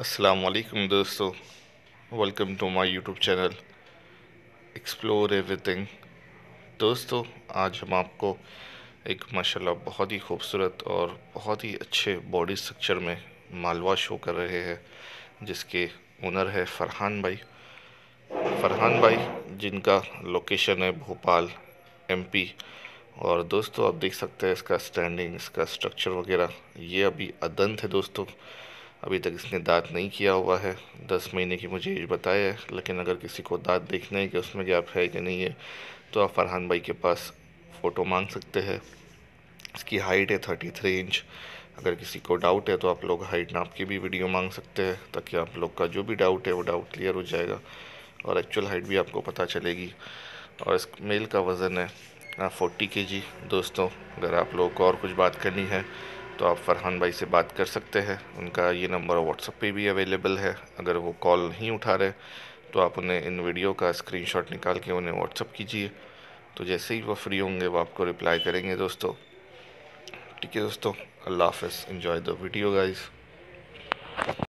असलकम दोस्तों welcome to my YouTube channel explore everything दोस्तों आज हम आपको एक माशाल्लाह बहुत ही खूबसूरत और बहुत ही अच्छे बॉडी स्ट्रक्चर में मालवा शो कर रहे हैं जिसके ओनर है फरहान भाई फरहान भाई जिनका लोकेशन है भोपाल एमपी और दोस्तों आप देख सकते हैं इसका स्टैंडिंग इसका स्ट्रक्चर वगैरह ये अभी अदंत है दोस्तों अभी तक इसने दांत नहीं किया हुआ है दस महीने की मुझे एज बताया है लेकिन अगर किसी को दांत देखना है कि उसमें गैप है कि नहीं है तो आप फरहान भाई के पास फ़ोटो मांग सकते हैं इसकी हाइट है थर्टी थ्री इंच अगर किसी को डाउट है तो आप लोग हाइट नाप की भी वीडियो मांग सकते हैं ताकि आप लोग का जो भी डाउट है वो डाउट क्लियर हो जाएगा और एक्चुअल हाइट भी आपको पता चलेगी और इस मेल का वज़न है फोर्टी के जी दोस्तों अगर आप लोगों को और कुछ बात करनी है तो आप फरहान भाई से बात कर सकते हैं उनका ये नंबर व्हाट्सअप पे भी अवेलेबल है अगर वो कॉल नहीं उठा रहे तो आप उन्हें इन वीडियो का स्क्रीनशॉट निकाल के उन्हें व्हाट्सअप कीजिए तो जैसे ही वो फ्री होंगे वो आपको रिप्लाई करेंगे दोस्तों ठीक है दोस्तों अल्लाह हाफ इन्जॉय द वीडियो गाइज़